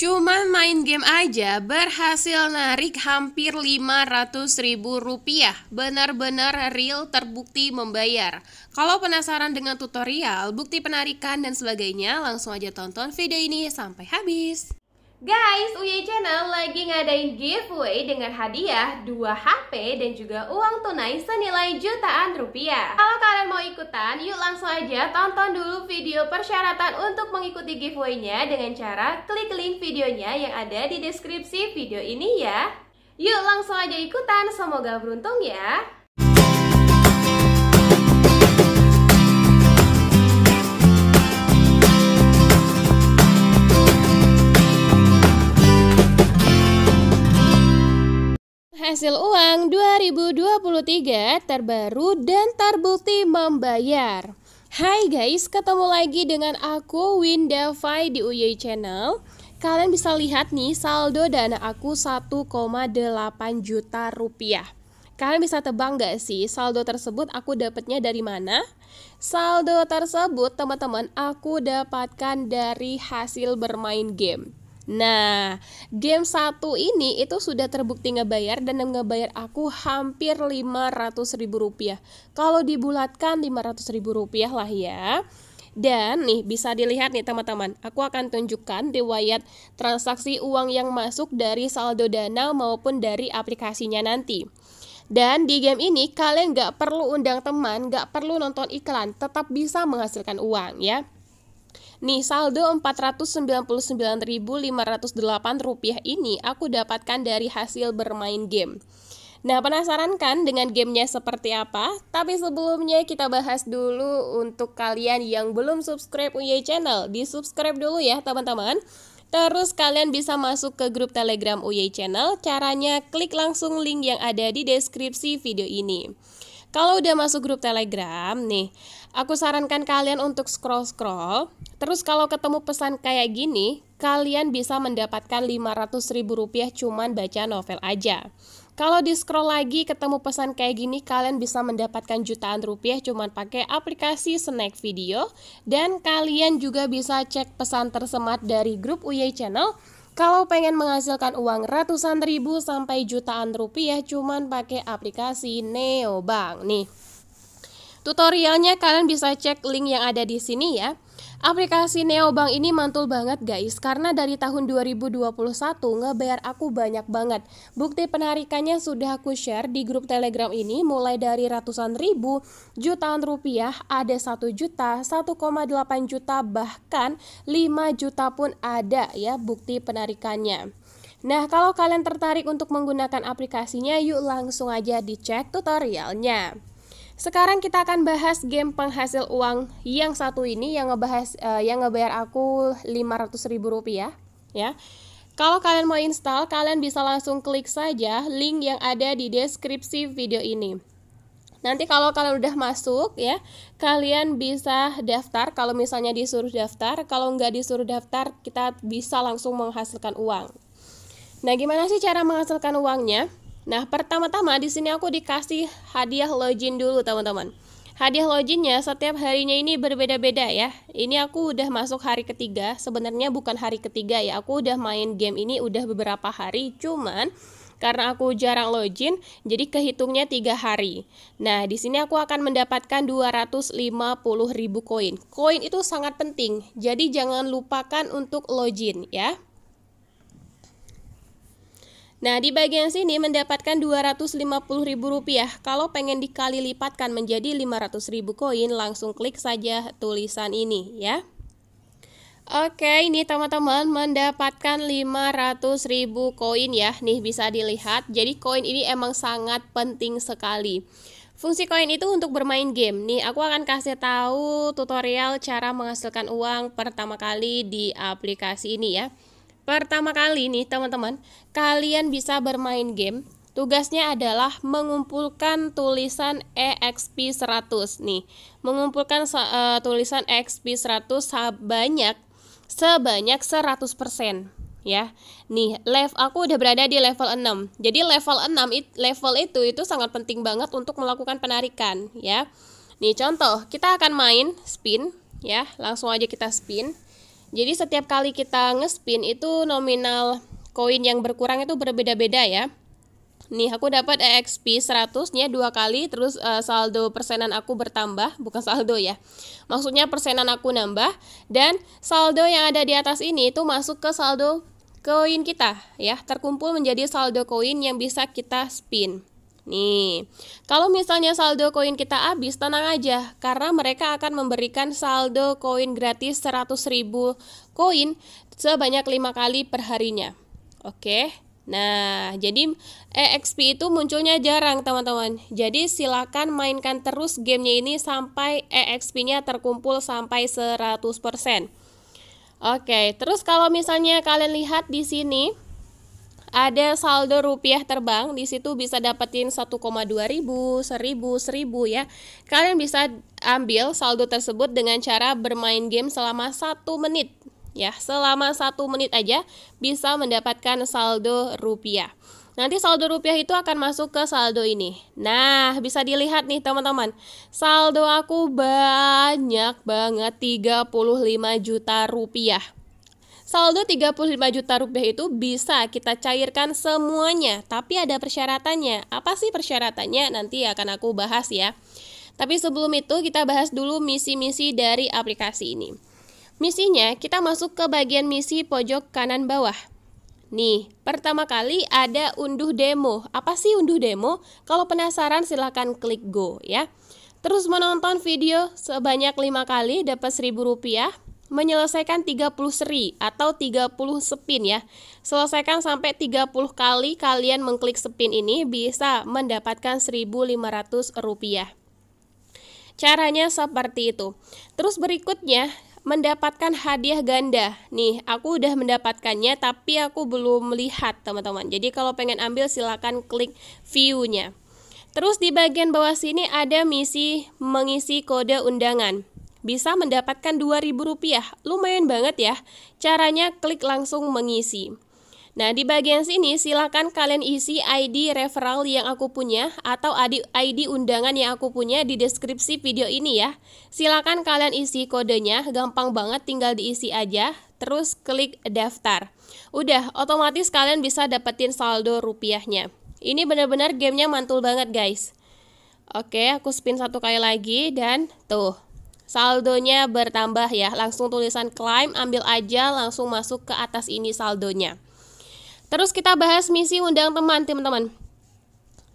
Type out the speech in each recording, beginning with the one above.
Cuman main game aja berhasil narik hampir 500 ribu rupiah Benar-benar real terbukti membayar Kalau penasaran dengan tutorial, bukti penarikan dan sebagainya Langsung aja tonton video ini sampai habis Guys, UY Channel lagi ngadain giveaway dengan hadiah 2 HP dan juga uang tunai senilai jutaan rupiah. Kalau kalian mau ikutan, yuk langsung aja tonton dulu video persyaratan untuk mengikuti giveaway-nya dengan cara klik link videonya yang ada di deskripsi video ini ya. Yuk langsung aja ikutan, semoga beruntung ya. Hasil uang 2023 terbaru dan terbukti membayar. Hai guys, ketemu lagi dengan aku Winda Fai di UY Channel. Kalian bisa lihat nih saldo dana aku 1,8 juta rupiah. Kalian bisa tebang gak sih saldo tersebut aku dapatnya dari mana? Saldo tersebut teman-teman aku dapatkan dari hasil bermain game. Nah, game satu ini itu sudah terbukti ngebayar dan ngebayar aku hampir 500 ribu rupiah. Kalau dibulatkan 500 ribu rupiah lah ya. Dan nih bisa dilihat nih teman-teman, aku akan tunjukkan riwayat transaksi uang yang masuk dari saldo dana maupun dari aplikasinya nanti. Dan di game ini kalian nggak perlu undang teman, nggak perlu nonton iklan, tetap bisa menghasilkan uang ya. Nih, saldo Rp499.508 ini aku dapatkan dari hasil bermain game. Nah, penasaran kan dengan gamenya seperti apa? Tapi sebelumnya kita bahas dulu untuk kalian yang belum subscribe UY Channel. Di-subscribe dulu ya, teman-teman. Terus kalian bisa masuk ke grup Telegram UY Channel. Caranya klik langsung link yang ada di deskripsi video ini. Kalau udah masuk grup Telegram nih, Aku sarankan kalian untuk scroll-scroll. Terus kalau ketemu pesan kayak gini, kalian bisa mendapatkan 500 ribu rupiah cuman baca novel aja. Kalau di scroll lagi ketemu pesan kayak gini, kalian bisa mendapatkan jutaan rupiah cuman pakai aplikasi snack video. Dan kalian juga bisa cek pesan tersemat dari grup UY Channel kalau pengen menghasilkan uang ratusan ribu sampai jutaan rupiah cuman pakai aplikasi Neobank nih. Tutorialnya kalian bisa cek link yang ada di sini ya. Aplikasi Neobank ini mantul banget guys karena dari tahun 2021 ngebayar aku banyak banget. Bukti penarikannya sudah aku share di grup Telegram ini mulai dari ratusan ribu, jutaan rupiah, ada 1 juta, 1,8 juta bahkan 5 juta pun ada ya bukti penarikannya. Nah, kalau kalian tertarik untuk menggunakan aplikasinya, yuk langsung aja dicek tutorialnya. Sekarang kita akan bahas game penghasil uang yang satu ini yang ngebahas uh, yang ngebayar aku 500 ribu rupiah ya. Kalau kalian mau install, kalian bisa langsung klik saja link yang ada di deskripsi video ini. Nanti kalau kalian udah masuk ya, kalian bisa daftar. Kalau misalnya disuruh daftar, kalau nggak disuruh daftar, kita bisa langsung menghasilkan uang. Nah, gimana sih cara menghasilkan uangnya? Nah, pertama-tama di sini aku dikasih hadiah login dulu, teman-teman. Hadiah loginnya setiap harinya ini berbeda-beda ya. Ini aku udah masuk hari ketiga, sebenarnya bukan hari ketiga ya. Aku udah main game ini udah beberapa hari, cuman karena aku jarang login, jadi kehitungnya tiga hari. Nah, di sini aku akan mendapatkan 250 ribu koin. Koin itu sangat penting, jadi jangan lupakan untuk login ya. Nah, di bagian sini mendapatkan Rp250.000. Kalau pengen dikali lipatkan menjadi 500.000 koin, langsung klik saja tulisan ini ya. Oke, ini teman-teman mendapatkan 500.000 koin ya. Nih bisa dilihat. Jadi koin ini emang sangat penting sekali. Fungsi koin itu untuk bermain game. Nih, aku akan kasih tahu tutorial cara menghasilkan uang pertama kali di aplikasi ini ya. Pertama kali nih teman-teman, kalian bisa bermain game. Tugasnya adalah mengumpulkan tulisan EXP 100 nih. Mengumpulkan uh, tulisan EXP 100 sebanyak sebanyak 100% ya. Nih, level aku udah berada di level 6. Jadi level 6 it, level itu itu sangat penting banget untuk melakukan penarikan ya. Nih contoh, kita akan main spin ya. Langsung aja kita spin. Jadi setiap kali kita ngespin itu nominal koin yang berkurang itu berbeda-beda ya. Nih aku dapat EXP 100 nya dua kali terus uh, saldo persenan aku bertambah, bukan saldo ya. Maksudnya persenan aku nambah dan saldo yang ada di atas ini itu masuk ke saldo koin kita ya, terkumpul menjadi saldo koin yang bisa kita spin. Nih, kalau misalnya saldo koin kita habis, tenang aja, karena mereka akan memberikan saldo koin gratis 100.000 koin sebanyak lima kali per harinya. Oke, nah jadi EXP itu munculnya jarang teman-teman. Jadi silakan mainkan terus gamenya ini sampai EXP-nya terkumpul sampai 100%. Oke, terus kalau misalnya kalian lihat di sini, ada saldo rupiah terbang di situ bisa dapetin 1,2 ribu, 1000, 1000 ya. Kalian bisa ambil saldo tersebut dengan cara bermain game selama satu menit ya selama satu menit aja bisa mendapatkan saldo rupiah nanti saldo rupiah itu akan masuk ke saldo ini nah bisa dilihat nih teman-teman saldo aku banyak banget 35 juta rupiah Saldo 35 juta rupiah itu bisa kita cairkan semuanya, tapi ada persyaratannya. Apa sih persyaratannya? Nanti akan aku bahas ya. Tapi sebelum itu kita bahas dulu misi-misi dari aplikasi ini. Misinya kita masuk ke bagian misi pojok kanan bawah. Nih, pertama kali ada unduh demo. Apa sih unduh demo? Kalau penasaran silahkan klik go ya. Terus menonton video sebanyak lima kali dapat 1000 rupiah menyelesaikan 30 seri atau 30 spin ya. Selesaikan sampai 30 kali kalian mengklik spin ini bisa mendapatkan 1.500 rupiah. Caranya seperti itu. Terus berikutnya mendapatkan hadiah ganda. Nih, aku udah mendapatkannya tapi aku belum melihat, teman-teman. Jadi kalau pengen ambil silakan klik view-nya. Terus di bagian bawah sini ada misi mengisi kode undangan bisa mendapatkan Rp2.000. Lumayan banget ya. Caranya klik langsung mengisi. Nah, di bagian sini silakan kalian isi ID referral yang aku punya atau ID undangan yang aku punya di deskripsi video ini ya. Silakan kalian isi kodenya, gampang banget tinggal diisi aja, terus klik daftar. Udah, otomatis kalian bisa dapetin saldo rupiahnya. Ini benar-benar gamenya mantul banget guys. Oke, aku spin satu kali lagi dan tuh saldonya bertambah ya langsung tulisan climb ambil aja langsung masuk ke atas ini saldonya terus kita bahas misi undang teman teman-teman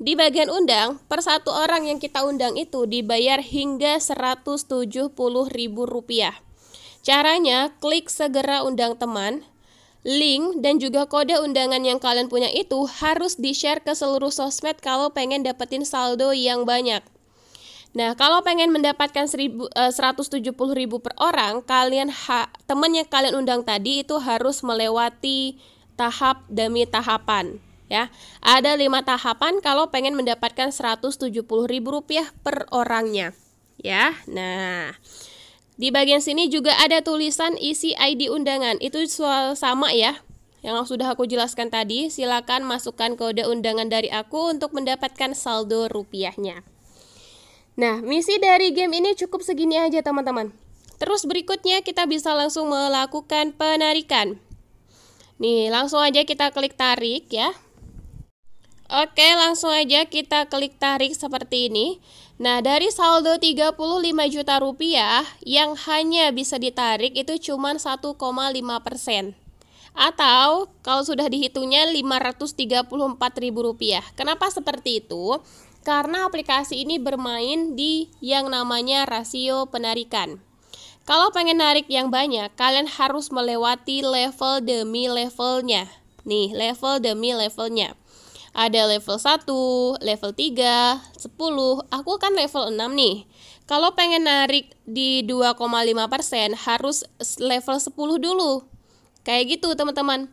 di bagian undang, per satu orang yang kita undang itu dibayar hingga Rp170.000. Caranya, klik segera undang teman, link dan juga kode undangan yang kalian punya itu harus di-share ke seluruh sosmed kalau pengen dapetin saldo yang banyak. Nah, kalau pengen mendapatkan 170 eh, ribu per orang, kalian ha, temen yang kalian undang tadi itu harus melewati tahap demi tahapan. Ya, ada lima tahapan kalau pengen mendapatkan 170 ribu rupiah per orangnya. Ya, nah di bagian sini juga ada tulisan isi ID undangan. Itu soal sama ya, yang sudah aku jelaskan tadi, silakan masukkan kode undangan dari aku untuk mendapatkan saldo rupiahnya. Nah, misi dari game ini cukup segini aja teman-teman. Terus berikutnya kita bisa langsung melakukan penarikan. Nih, langsung aja kita klik tarik ya. Oke, langsung aja kita klik tarik seperti ini. Nah, dari saldo 35 juta rupiah yang hanya bisa ditarik itu cuma 1,5 persen. Atau kalau sudah dihitungnya 534 ribu rupiah. Kenapa seperti itu? karena aplikasi ini bermain di yang namanya rasio penarikan. Kalau pengen narik yang banyak, kalian harus melewati level demi levelnya. Nih, level demi levelnya. Ada level 1, level 3, 10, aku kan level 6 nih. Kalau pengen narik di 2,5% harus level 10 dulu. Kayak gitu teman-teman.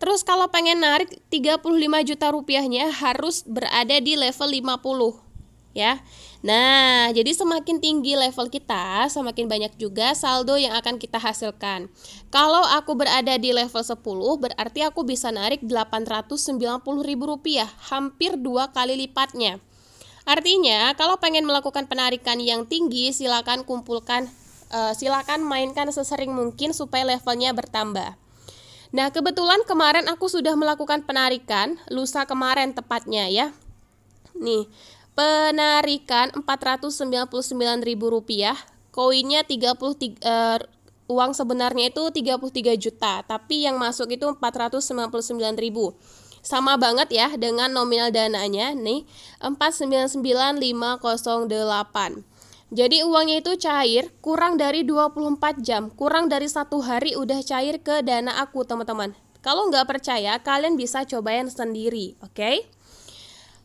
Terus kalau pengen narik 35 juta rupiahnya harus berada di level 50 ya. Nah, jadi semakin tinggi level kita, semakin banyak juga saldo yang akan kita hasilkan. Kalau aku berada di level 10, berarti aku bisa narik Rp890.000, hampir dua kali lipatnya. Artinya, kalau pengen melakukan penarikan yang tinggi, silakan kumpulkan, eh, silakan mainkan sesering mungkin supaya levelnya bertambah. Nah, kebetulan kemarin aku sudah melakukan penarikan, lusa kemarin tepatnya ya. Nih, penarikan empat ratus sembilan sembilan puluh ribu rupiah koinnya 33 uh, eh, uang sebenarnya itu tiga puluh tiga juta, tapi yang masuk itu empat ratus sembilan sembilan puluh ribu Sama banget ya dengan nominal dananya nih empat sembilan sembilan lima delapan jadi uangnya itu cair kurang dari 24 jam, kurang dari satu hari udah cair ke dana aku teman-teman. Kalau nggak percaya, kalian bisa cobain sendiri, oke? Okay?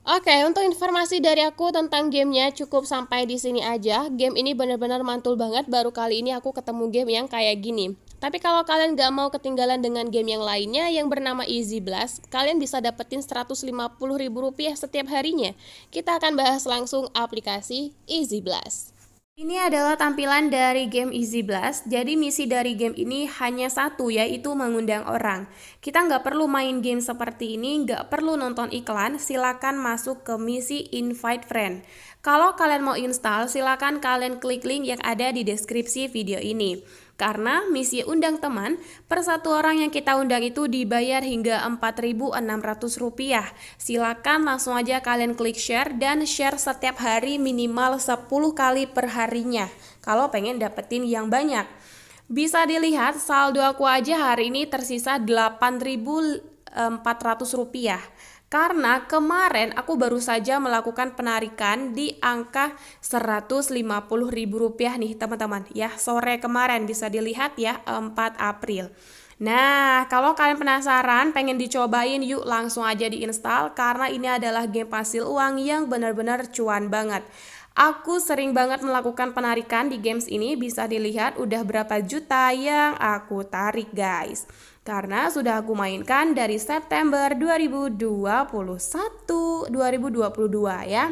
Oke, okay, untuk informasi dari aku tentang gamenya cukup sampai di sini aja. Game ini benar-benar mantul banget, baru kali ini aku ketemu game yang kayak gini. Tapi kalau kalian nggak mau ketinggalan dengan game yang lainnya yang bernama Easy Blast, kalian bisa dapetin Rp150.000 setiap harinya. Kita akan bahas langsung aplikasi Easy Blast. Ini adalah tampilan dari game Easy Blast. Jadi misi dari game ini hanya satu, yaitu mengundang orang. Kita nggak perlu main game seperti ini, nggak perlu nonton iklan, silakan masuk ke misi invite friend. Kalau kalian mau install, silakan kalian klik link yang ada di deskripsi video ini. Karena misi undang teman, per satu orang yang kita undang itu dibayar hingga Rp4.600. Silakan langsung aja kalian klik share dan share setiap hari minimal 10 kali per harinya kalau pengen dapetin yang banyak. Bisa dilihat saldo aku aja hari ini tersisa Rp8.400 karena kemarin aku baru saja melakukan penarikan di angka Rp150.000 nih teman-teman ya sore kemarin bisa dilihat ya 4 April. Nah, kalau kalian penasaran, pengen dicobain, yuk langsung aja diinstal karena ini adalah game hasil uang yang benar-benar cuan banget. Aku sering banget melakukan penarikan di games ini, bisa dilihat udah berapa juta yang aku tarik guys karena sudah aku mainkan dari September 2021 2022 ya.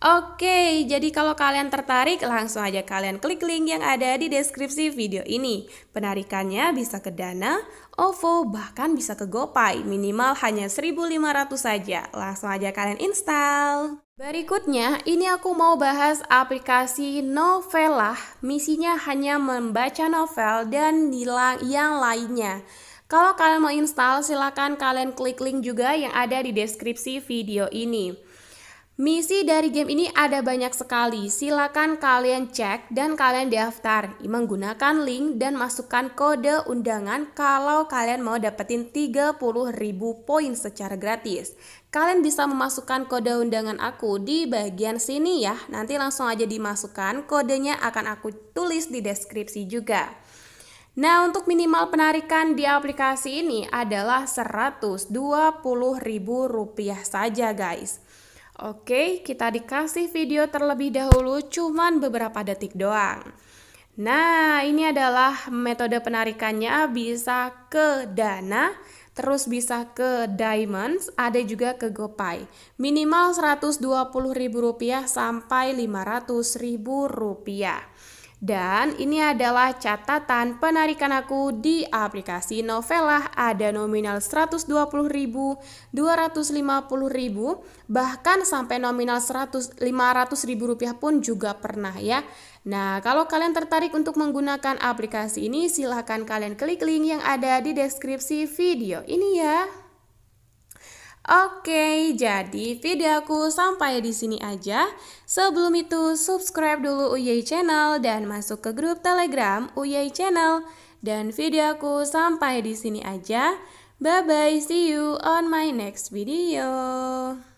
Oke, jadi kalau kalian tertarik langsung aja kalian klik link yang ada di deskripsi video ini. Penarikannya bisa ke Dana, OVO, bahkan bisa ke GoPay, minimal hanya 1.500 saja. Langsung aja kalian install. Berikutnya, ini aku mau bahas aplikasi novela. Misinya hanya membaca novel dan yang lainnya. Kalau kalian mau install, silakan kalian klik link juga yang ada di deskripsi video ini. Misi dari game ini ada banyak sekali, silakan kalian cek dan kalian daftar menggunakan link dan masukkan kode undangan kalau kalian mau dapetin 30.000 poin secara gratis. Kalian bisa memasukkan kode undangan aku di bagian sini ya. Nanti langsung aja dimasukkan, kodenya akan aku tulis di deskripsi juga. Nah, untuk minimal penarikan di aplikasi ini adalah Rp120.000 saja, guys. Oke, kita dikasih video terlebih dahulu cuman beberapa detik doang. Nah, ini adalah metode penarikannya bisa ke Dana, terus bisa ke Diamonds, ada juga ke GoPay. Minimal Rp120.000 sampai Rp500.000. Dan ini adalah catatan penarikan aku di aplikasi novela ada nominal 120.000, 250.000, bahkan sampai nominal 100 500.000 rupiah pun juga pernah ya. Nah, kalau kalian tertarik untuk menggunakan aplikasi ini silahkan kalian klik link yang ada di deskripsi video ini ya. Oke, jadi videoku sampai di sini aja. Sebelum itu, subscribe dulu UY Channel dan masuk ke grup Telegram UY Channel. Dan videoku sampai di sini aja. Bye-bye, see you on my next video.